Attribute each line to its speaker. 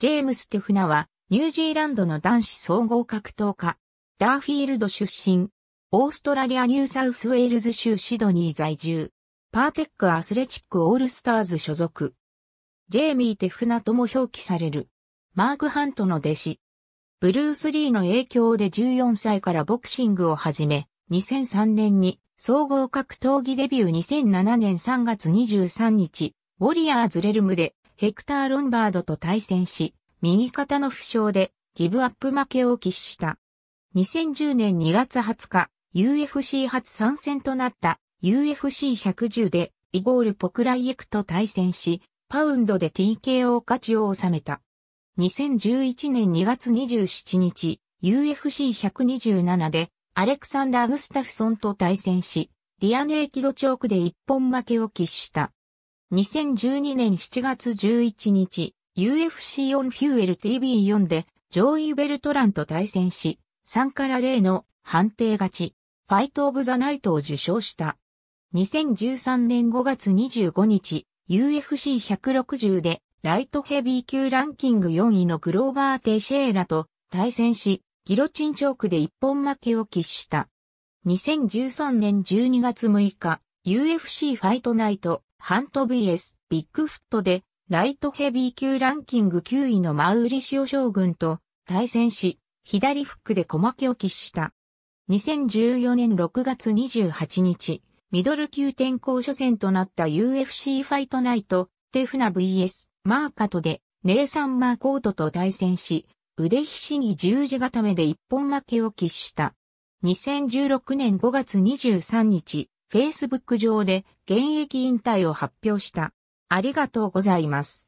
Speaker 1: ジェームス・テフナは、ニュージーランドの男子総合格闘家、
Speaker 2: ダーフィールド出身、オーストラリア・ニューサウスウェールズ州シドニー在住、パーテック・アスレチック・オールスターズ所属。ジェイミー・テフナとも表記される。マーク・ハントの弟子。ブルース・リーの影響で14歳からボクシングを始め、2003年に総合格闘技デビュー2007年3月23日、ウォリアーズ・レルムでヘクター・ロンバードと対戦し、右肩の負傷でギブアップ負けを喫した。2010年2月20日、UFC 初参戦となった UFC110 でイゴール・ポクライエクと対戦し、パウンドで TKO 勝ちを収めた。2011年2月27日、UFC127 でアレクサンダー・グスタフソンと対戦し、リアネーキドチョークで一本負けを喫した。2012年7月11日、UFC オンフューエル TV4 で、ジョーイ・ベルトランと対戦し、3から0の判定勝ち、ファイト・オブ・ザ・ナイトを受賞した。2013年5月25日、UFC160 で、ライトヘビー級ランキング4位のグローバー・テシェーラと対戦し、ギロチンチョークで一本負けを喫した。2013年12月6日、UFC ファイトナイトハント VS ビッグフットでライトヘビー級ランキング9位のマウリシオ将軍と対戦し、左フックで小負けを喫した。2014年6月28日、ミドル級転向初戦となった UFC ファイトナイト、テフナ VS マーカトでネイサン・マーコートと対戦し、腕ひしぎ十字固めで一本負けを喫した。2016年5月23日、Facebook 上で
Speaker 1: 現役引退を発表した。ありがとうございます。